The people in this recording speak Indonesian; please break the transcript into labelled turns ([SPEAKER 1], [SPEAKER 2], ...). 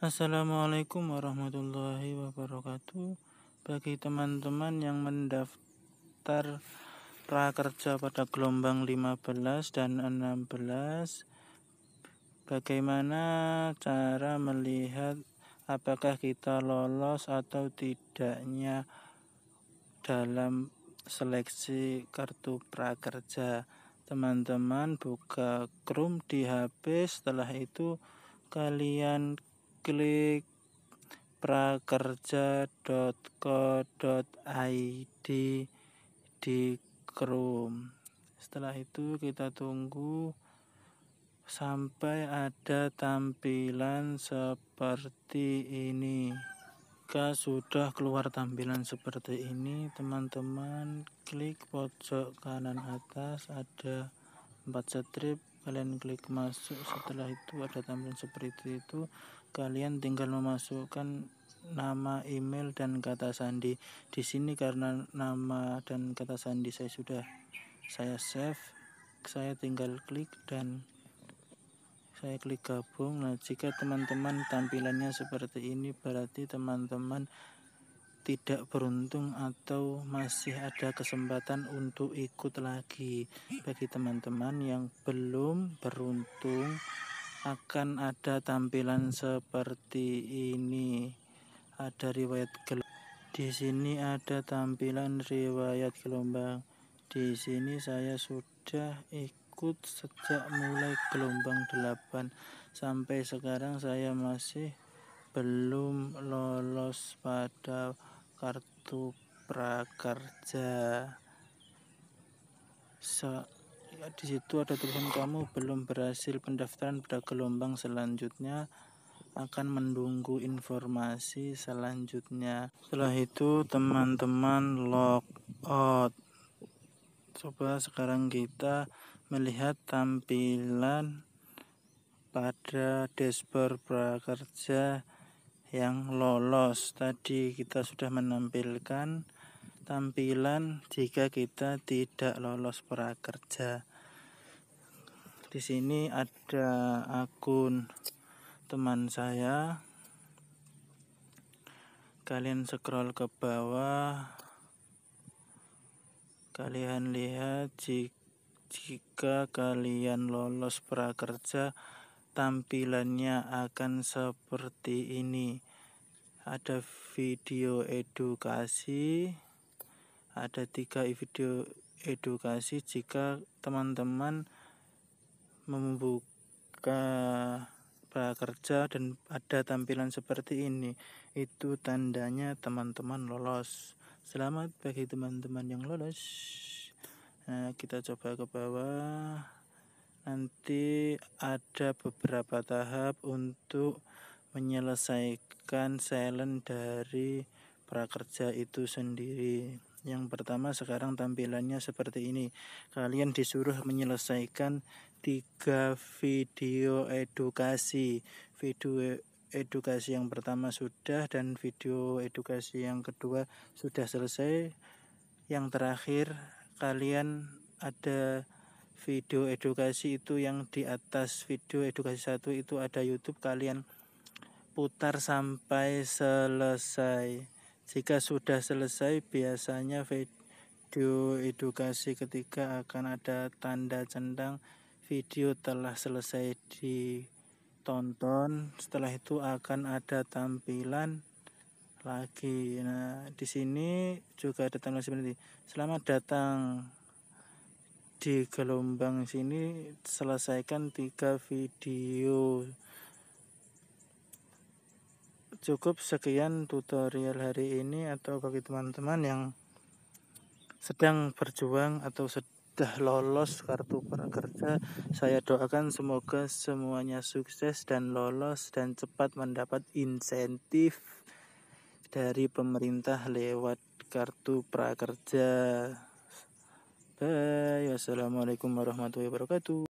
[SPEAKER 1] Assalamualaikum warahmatullahi wabarakatuh. Bagi teman-teman yang mendaftar prakerja pada gelombang 15 dan 16, bagaimana cara melihat apakah kita lolos atau tidaknya dalam seleksi kartu prakerja? teman-teman buka Chrome di HP setelah itu kalian klik prakerja.co.id di Chrome. Setelah itu kita tunggu sampai ada tampilan seperti ini. Jika sudah keluar tampilan seperti ini, teman-teman klik pojok kanan atas ada empat strip kalian klik masuk setelah itu ada tampilan seperti itu kalian tinggal memasukkan nama email dan kata sandi di sini karena nama dan kata sandi saya sudah saya save saya tinggal klik dan saya klik gabung nah jika teman-teman tampilannya seperti ini berarti teman-teman tidak beruntung atau masih ada kesempatan untuk ikut lagi bagi teman-teman yang belum beruntung akan ada tampilan seperti ini ada riwayat gelombang di sini ada tampilan riwayat gelombang di sini saya sudah ikut sejak mulai gelombang 8 sampai sekarang saya masih belum lolos pada kartu prakerja ya di situ ada tulisan kamu belum berhasil pendaftaran pada gelombang selanjutnya akan menunggu informasi selanjutnya setelah itu teman-teman log out coba sekarang kita melihat tampilan pada dashboard prakerja yang lolos. Tadi kita sudah menampilkan tampilan jika kita tidak lolos prakerja. Di sini ada akun teman saya. Kalian scroll ke bawah. Kalian lihat jika kalian lolos prakerja tampilannya akan seperti ini ada video edukasi ada tiga video edukasi jika teman-teman membuka prakerja dan ada tampilan seperti ini itu tandanya teman-teman lolos selamat bagi teman-teman yang lolos nah, kita coba ke bawah nanti ada beberapa tahap untuk menyelesaikan silent dari prakerja itu sendiri. Yang pertama sekarang tampilannya seperti ini. Kalian disuruh menyelesaikan tiga video edukasi. Video edukasi yang pertama sudah dan video edukasi yang kedua sudah selesai. Yang terakhir kalian ada video edukasi itu yang di atas video edukasi satu itu ada YouTube kalian putar sampai selesai jika sudah selesai biasanya video edukasi ketiga akan ada tanda centang video telah selesai ditonton setelah itu akan ada tampilan lagi nah di sini juga ada tampilan seperti selamat datang di gelombang sini selesaikan tiga video cukup sekian tutorial hari ini atau bagi teman-teman yang sedang berjuang atau sudah lolos kartu prakerja saya doakan semoga semuanya sukses dan lolos dan cepat mendapat insentif dari pemerintah lewat kartu prakerja Bye. Wassalamualaikum warahmatullahi wabarakatuh.